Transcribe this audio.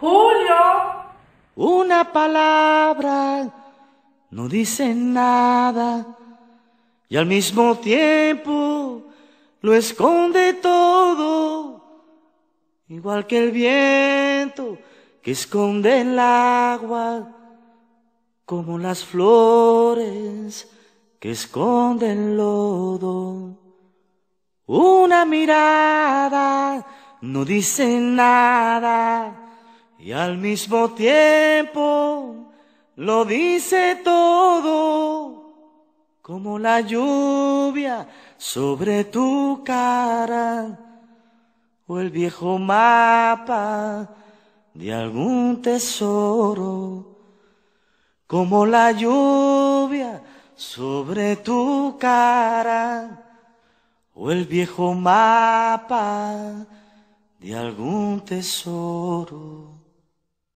Julio. Una palabra no dice nada y al mismo tiempo lo esconde todo, igual que el viento que esconde el agua, como las flores que esconden lodo. Una mirada no dice nada y al mismo tiempo lo dice todo, como la lluvia sobre tu cara o el viejo mapa de algún tesoro, como la lluvia sobre tu cara o el viejo mapa de algún tesoro.